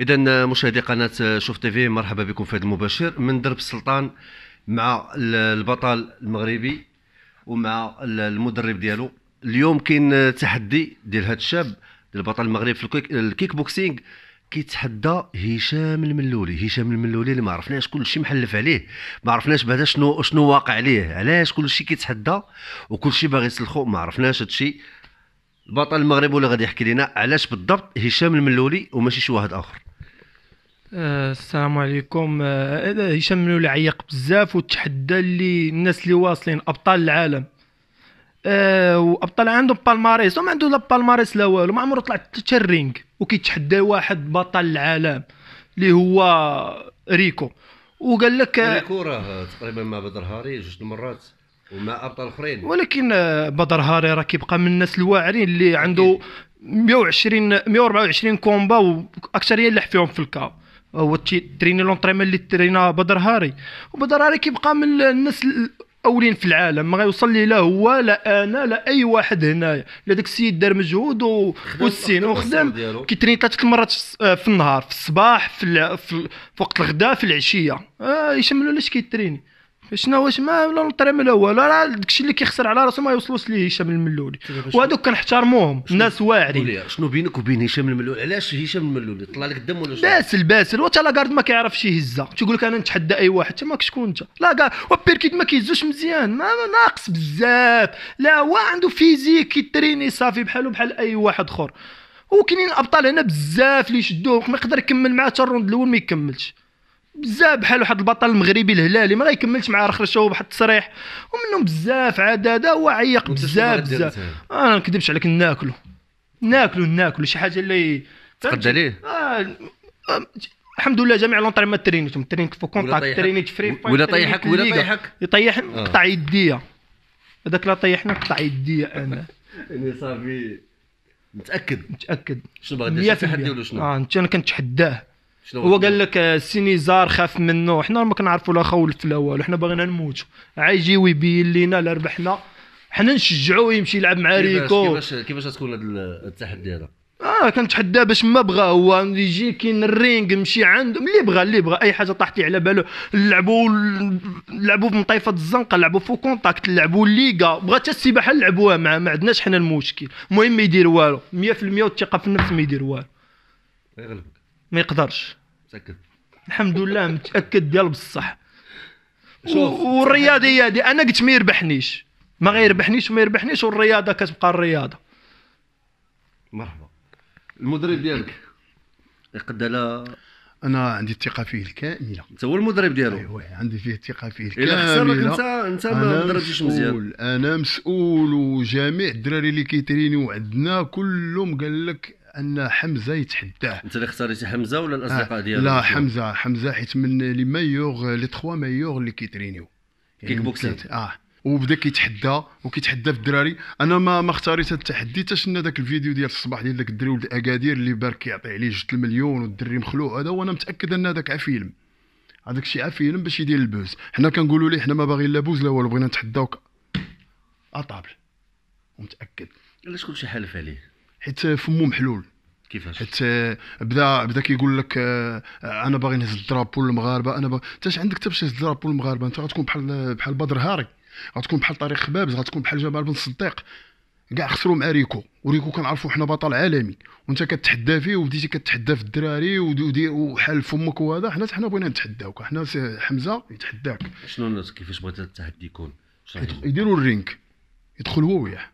اذا مشاهدي قناه شوف تي في مرحبا بكم في هذا المباشر من درب السلطان مع البطل المغربي ومع المدرب ديالو اليوم كاين تحدي ديال هذا الشاب ديال البطل المغرب في الكيك بوكسينغ كيتحدى هشام الملولي هشام الملولي اللي ما عرفناش كلشي محلف عليه ما عرفناش بعدا شنو شنو واقع عليه علاش كلشي كيتحدى وكلشي باغي يسلخو ما عرفناش هادشي البطل المغرب ولا غادي يحكي لنا علاش بالضبط هشام الملولي وماشي شي واحد اخر آه، السلام عليكم هشام آه، منول عيق بزاف وتحدى اللي الناس اللي واصلين ابطال العالم آه، وابطال عندهم بالماريس وما عنده لا بالماريس لا والو ما عمره طلع حتى الرينغ وكيتحدى واحد بطل العالم اللي هو ريكو وقال لك ريكو راه تقريبا مع بدر هاري جوج المرات ومع ابطال اخرين ولكن بدر هاري راه كيبقى من الناس الواعرين اللي عنده 120 124 كومبا واكثر يلح فيهم في الكاب هو تريني لونطريمون اللي ترينا بدر هاري وبدر هاري كيبقى من الناس الاولين في العالم ما غيوصل لي لا هو لا انا لا اي واحد هنايا لا داك السيد دار مجهود والسين وخدم كيترين ثلاث المرات آه، في النهار في الصباح في, ال... في, في وقت الغداء في العشيه آه يشملوا علاش كيتريني شنو واش ما ولا نطري ما لا والو راه داكشي اللي كيخسر على راسو ما يوصلوش ليه هشام الملولي وهذوك كنحترموهم الناس واعرين شنو بينك وبين هشام الملولي علاش هشام الملولي طلع لك الدم ولا باسل باسل وتا لاكارد ما كيعرفش يهزها تيقول لك انا نتحدى اي واحد انت ماك شكون انت لاكارد وبيركيت ما كيهزوش مزيان ما ناقص بزاف لا هو عنده فيزيك كيتريني صافي بحالو بحال اي واحد اخر وكاينين ابطال هنا بزاف اللي يشدوه ما يقدر يكمل معاه حتى الروند الاول ما يكملش بزاف بحال واحد البطل المغربي الهلالي ما غيكملش مع رخرشه بواحد التصريح ومنهم بزاف عداده هو عيق بزاف بزاف انا آه، ما نكذبش عليك ناكلو ناكلو ناكلو شي حاجه اللي تقد عليه آه. الحمد لله جميع لونطري ما ترينيت ترينيت فو كونتاكت ترينيت فري ولا طيحك ولا طيحك يطيح آه. قطع يديا هذاك لا طيحنا قطع يديا انا يعني صافي متاكد متاكد شنو باغي دير تحدي ولا شنو اه انت انا كنتحداه شنو هو قال لك آه، سينيزار خاف منه حنا ما كنعرفوا لا خول في الاول حنا باغينا نموتوا عايجي ويبين لينا لا ربحنا حنا نشجعو يمشي يلعب مع ريكو كيفاش كيفاش تكون هذا التحدي هذا اه كنتحداه باش ما بغى هو يجي كاين الرينغ يمشي عنده اللي بغى اللي بغى اي حاجه طاحت على على بالو لعبوا في مطيفه الزنقه لعبوا في كونتاكت لعبوا ليغا بغى حتى السباحه نلعبوها معاه ما عندناش حنا المشكل المهم ما يدير والو 100% الثقه في النفس ما يدير والو يغلبك ما يقدرش متاكد الحمد لله متاكد ديال بصح شوف والرياضيه هذه انا قلت ما يربحنيش ما غيربحنيش وما يربحنيش والرياضه كتبقى الرياضه مرحبا المدرب ديالك يقد على انا عندي الثقه فيه الكامله انت هو المدرب ديالو ايوا عندي فيه الثقه فيه الكامله الا خسرك انت انت ما درتيش مزيان انا مسؤول وجميع الدراري اللي كيترينيو عندنا كلهم قال لك ان حمزه يتحداه انت اللي اختاريتي حمزه ولا الاصدقاء آه، ديالك لا حمزه حمزه حيت من لي ميور لي تخوا ميور اللي كيترينيو يعني كيك بوكسين اه وبدا كيتحدى وكيتحدى في الدراري انا ما ما اختاريت التحدي حتى شفنا داك الفيديو ديال الصباح ديال داك الدري ولد اكادير اللي بارك كيعطي عليه جوج المليون والدري مخلوع هذا وانا متاكد ان هذاك عفيلم هذاك الشيء عفيلم باش يدير البوز حنا كنقولوا ليه حنا ما باغيين لا بوز لا والو بغينا نتحداوك اطابل ومتاكد علاش كلشي حالف عليه حيت فمو محلول كيفاش حيت آه، بدا بدا كيقول لك آه، آه، انا باغي نهز الدرابو للمغاربه انا باغي انت عندك حتى باش تهز الدرابو للمغاربه انت غتكون بحال بحال بدر هاري غتكون بحال طريق خبابز غتكون بحال جمال بن صديق كاع خسروا مع ريكو وريكو كنعرفوا حنا بطل عالمي وانت كتحدى فيه وبديتي كتحدى في الدراري وحال فمك وهذا حنا حنا بغينا نتحداوك حنا حمزه يتحداك شنو كيفاش بغيت التحدي يكون يديروا الرينك يدخل هو وياه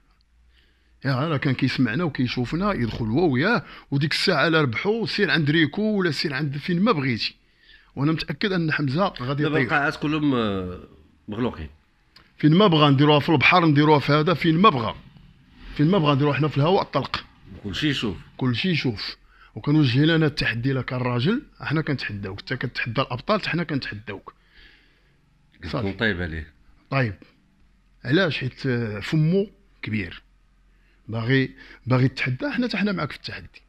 يا إيه، راه كان كيسمعنا وكيشوفنا يدخل هو وياه وديك الساعه لا ربحوا سير عند ريكو ولا سير عند فين ما بغيتي وانا متاكد ان حمزه غادي يطير دابا القاعات كلهم آه، مغلوقين فين ما بغى نديروها في البحر نديروها في هذا فين ما بغى فين ما بغى نديروها حنا في الهواء الطلق كلشي يشوف كلشي يشوف وكنوجه لنا التحدي لك الراجل حنا كنتحداوك انت كتحدى الابطال حنا كنتحداوك صافي طيب عليه طيب علاش حيت آه، فمو كبير باغي باغي تحدى حنا حتى حنا معاك في التحدي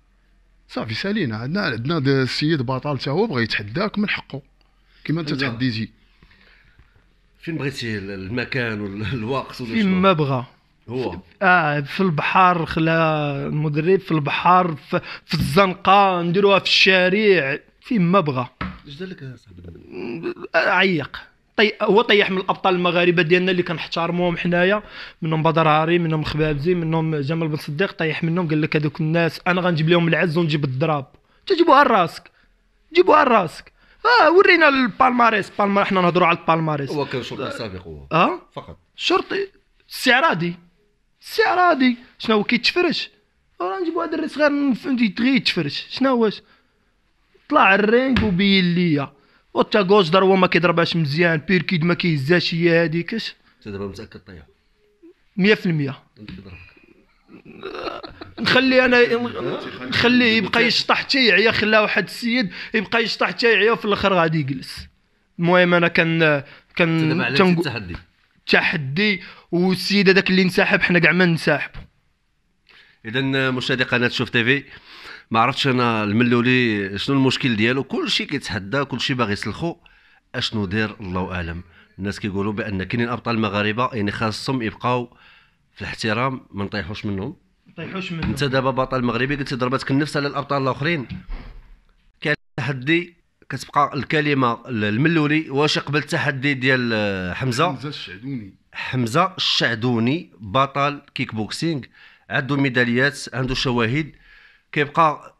صافي سالينا عندنا عندنا السيد بطل حتى هو بغى يتحداك من حقه كما انت أيوة. تحديتي فين بغيتي المكان والوقت ولا فين ما بغى هو اه في البحر خلا المدرب في البحر في, في الزنقه نديروها في الشارع فين ما بغى اش دار لك عيق طي... هو طيح من الابطال المغاربه ديالنا اللي كنحتارموهم حنايا منهم بدر هاري منهم خبابزي منهم جمال بن صديق طيح منهم قال لك هذوك الناس انا غنجيب لهم العز ونجيب الضراب تجيبوها لراسك جيبوها لراسك اه ورينا البالماريس بالما حنا نهضروا على البالماريس هو كان شرطي سابق هو اه فقط شرطي استعراضي استعراضي شنو هو كيتفرش راه نجيبو هذا الريس غير يتفرش شنو واش طلع الرينج وبين ليا وتا دار هو ما كيضربهاش مزيان بيركيد ما كيهزاش هي هذيك اش دابا متاكد طيح 100% نخلي انا نخليه يبقى يشطح حتى يعيا خلاه واحد السيد يبقى يشطح حتى يعيا وفي الاخر غادي يجلس المهم انا كان كان تنقو... التحدي تحدي والسيد هذاك اللي انسحب حنا كاع ما ننسحبوا اذا مشاهدي قناه شوف تيفي ما عرفتش انا الملولي شنو المشكل ديالو كلشي كيتحدى كلشي باغي يسلخو اشنو دير الله اعلم الناس كيقولوا بان كاينين ابطال مغاربه يعني خاصهم يبقاو في الاحترام ما نطيحوش منهم طيحوش منهم انت دابا بطل مغربي قلت ضربتك النفس على الابطال الاخرين كان تحدي كتبقى الكلمه الملولي واش قبل التحدي ديال حمزه حمزه الشعدوني حمزه الشعدوني بطل كيك بوكسينغ عنده ميداليات عنده شواهد كيبقى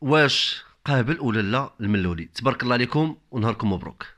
واش قابل ولا لا الملولي تبارك الله عليكم ونهاركم مبروك